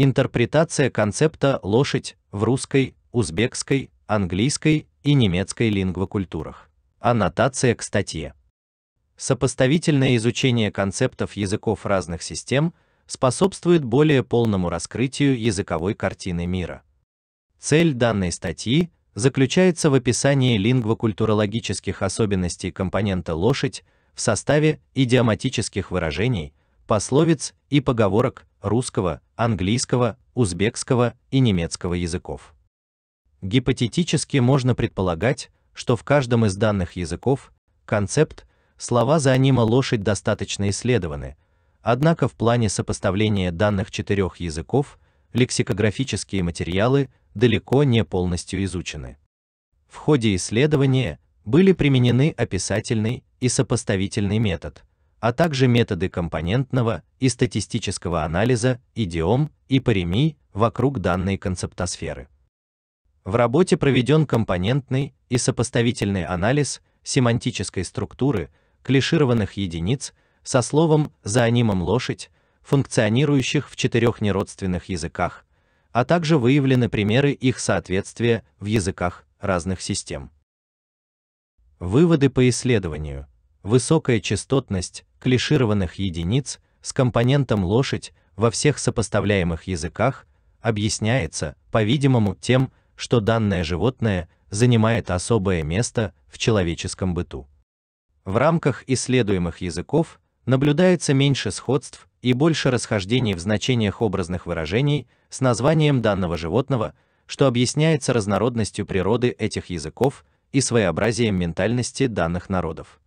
интерпретация концепта лошадь в русской, узбекской, английской и немецкой лингвокультурах. Аннотация к статье. Сопоставительное изучение концептов языков разных систем способствует более полному раскрытию языковой картины мира. Цель данной статьи заключается в описании лингвокультурологических особенностей компонента лошадь в составе идиоматических выражений, пословиц и поговорок русского, английского, узбекского и немецкого языков. Гипотетически можно предполагать, что в каждом из данных языков концепт, слова за анима лошадь достаточно исследованы, однако в плане сопоставления данных четырех языков лексикографические материалы далеко не полностью изучены. В ходе исследования были применены описательный и сопоставительный метод, а также методы компонентного и статистического анализа идиом и паремий вокруг данной концептосферы. В работе проведен компонентный и сопоставительный анализ семантической структуры клишированных единиц со словом "за зоонимом лошадь, функционирующих в четырех неродственных языках, а также выявлены примеры их соответствия в языках разных систем. Выводы по исследованию. Высокая частотность клишированных единиц с компонентом лошадь во всех сопоставляемых языках объясняется, по-видимому, тем, что данное животное занимает особое место в человеческом быту. В рамках исследуемых языков наблюдается меньше сходств и больше расхождений в значениях образных выражений с названием данного животного, что объясняется разнородностью природы этих языков и своеобразием ментальности данных народов.